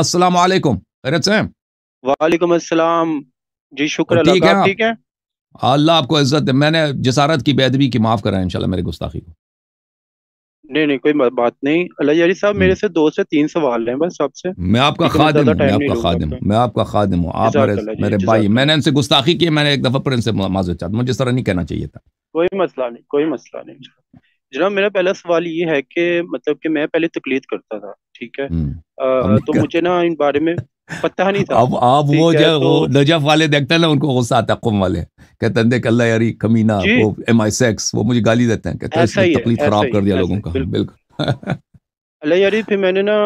अस्सलाम वालेकुम खैरत से वालेकुम अस्सलाम जी शुक्र ठीक है ठीक है अल्लाह आपको इज्जत है मैंने जसारत की बेदबी की माफ़ कराया इंशाल्लाह मेरे गुस्ताखी को नहीं नहीं कोई बात नहीं अल्लाह साहब मेरे हम्म। से दो से तीन सवाल हैं बस आपसे मैं आपका खादिम हूँ मैं आपका खादिम हूँ मैं आपका खादिम हूँ आप मेरे मेरे भाई मैंने इनसे गुस्ताखी की मैंने एक दफ़ा पर इनसे माजत चाहता मुझे इस तरह नहीं कहना चाहिए था कोई मसला नहीं कोई मसला नहीं जनाब मेरा पहला सवाल ये है कि मतलब कि मैं पहले तकलीद करता था ठीक है हम्म। आ, तो मुझे ना इन बारे में पता नहीं था अब आप वो जो तो, नजफ वाले देखते ना उनको गुस्सा आता कुम वाले कहते हैं देख अल्लाह यारी कमीना वो एम आई सेक्स वो मुझे गाली देते हैं कहते हैं तकलीफ खराब कर दिया लोगों का बिल्कुल अल्लाह यार फिर मैंने ना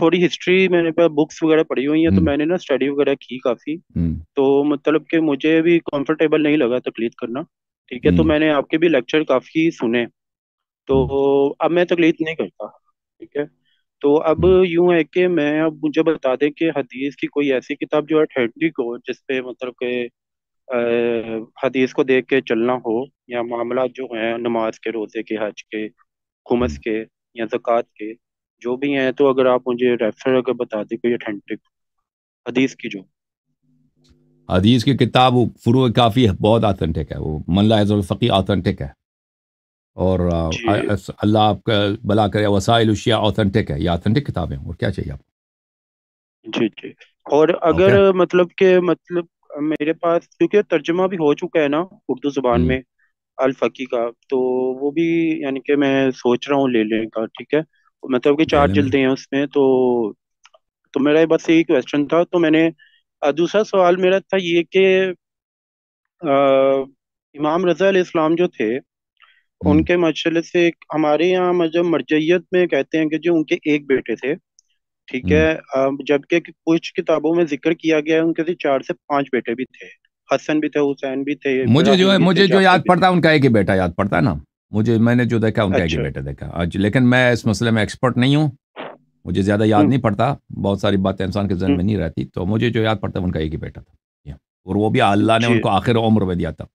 थोड़ी हिस्ट्री मैंने पर बुक्स वगैरह पढ़ी हुई हैं तो हम्म। मैंने ना स्टडी वगैरह की काफ़ी हम्म। तो मतलब कि मुझे भी कंफर्टेबल नहीं लगा तकलीफ करना ठीक है तो मैंने आपके भी लेक्चर काफ़ी सुने तो अब मैं तकलीफ तो नहीं करता ठीक है तो अब यूं है कि मैं अब मुझे बता दें कि हदीस की कोई ऐसी किताब जो है ठंडी को जिसपे मतलब के हदीस को देख के चलना हो या मामला जो है नमाज के रोजे के हज के खुमस के या जक़ात के जो भी हैं तो अगर आप मुझे रेफर अगर बता दें कोई अथेंटिक हदीस की जो हदीस की किताब फ्रू काफ़ी बहुत ऑथेंटिक है वो मल्ला फकी ऑथेंटिक है और अल्लाह आपका भला करे वसाइल उशिया ऑथेंटिक है ये ऑथेंटिक किताबें और क्या चाहिए आपको जी जी और अगर okay. मतलब के मतलब मेरे पास क्योंकि तर्जमा भी हो चुका है ना उर्दू जुबान हम्म। में अल फकी का तो वो भी यानी कि मैं सोच रहा हूँ ले लेने का ठीक है मतलब कि चार जल्दे हैं उसमें तो तो मेरा बस यही क्वेश्चन था तो मैंने दूसरा सवाल मेरा था ये कि इमाम रजा इस्लाम जो थे हम्म। उनके माशा से हमारे यहाँ मजहब मतलब मरजैत में कहते हैं कि जो उनके एक बेटे थे ठीक है हम्म। जबकि कुछ किताबों में जिक्र किया गया है उनके से चार से पांच बेटे भी थे हसन भी थे हुसैन भी थे मुझे जो है मुझे जो याद पड़ता है उनका एक ही बेटा याद पड़ता है ना मुझे मैंने जो देखा उनका अच्छा। एक ही अच्छा। बेटा देखा आज लेकिन मैं इस मसले में एक्सपर्ट नहीं हूँ मुझे ज़्यादा याद हम्म। नहीं पड़ता बहुत सारी बातें इंसान के जहन में नहीं रहती तो मुझे जो याद पड़ता है उनका एक ही बेटा था और वो भी अल्लाह ने उनको आखिर उम्र में दिया था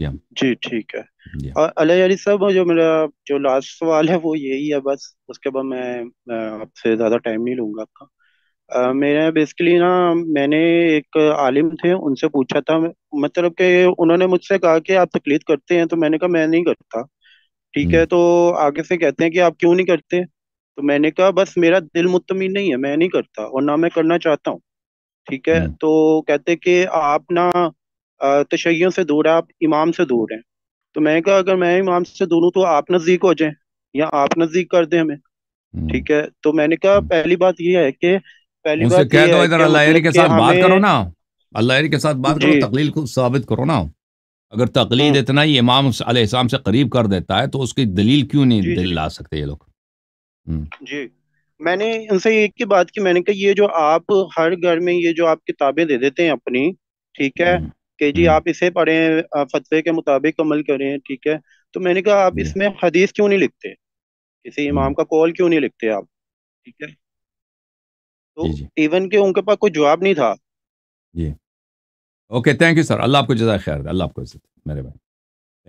जी ठीक है और अलग अली सब जो मेरा जो लास्ट सवाल है वो यही है बस उसके बाद मैं आपसे ज़्यादा टाइम नहीं लूंगा आपका मेरे बेसिकली ना मैंने एक आलिम थे उनसे पूछा था मतलब कि उन्होंने मुझसे कहा कि आप तकलीद करते हैं तो मैंने कहा मैं नहीं करता ठीक है hmm. तो आगे से कहते हैं कि आप क्यों नहीं करते तो मैंने कहा बस मेरा दिल मुतमिन नहीं है मैं नहीं करता और ना मैं करना चाहता हूँ ठीक है hmm. तो कहते कि आप ना तशैयों से दूर है आप इमाम से दूर हैं तो मैं कहा अगर मैं इमाम से दूर हूँ तो आप नज़दीक हो जाए या आप नज़दीक कर दें हमें हम्म। ठीक है तो मैंने कहा हम्म। पहली बात यह है कि पहली बात कह दो इधर अल्लाह के साथ बात करो ना अल्लाह के साथ बात करो तकलील को साबित करो ना अगर तकलीद हाँ। इतना ही इमाम अलैहिस्सलाम से करीब कर देता है तो उसकी दलील क्यों नहीं दिल ला सकते ये लोग हम्म। जी मैंने उनसे एक की बात की मैंने कहा ये जो आप हर घर में ये जो आप किताबें दे देते हैं अपनी ठीक है कि जी हम्म। आप इसे पढ़ें फतवे के मुताबिक अमल करें ठीक है तो मैंने कहा आप इसमें हदीस क्यों नहीं लिखते किसी हम्म। इमाम का कॉल क्यों नहीं लिखते आप ठीक है तो इवन के उनके पास कोई जवाब नहीं था जी ओके थैंक यू सर अल्लाह आपको जजा ख्याल अल्लाह आपको मेरे भाई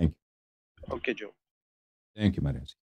थैंक यू ओके जो थैंक यू मेरे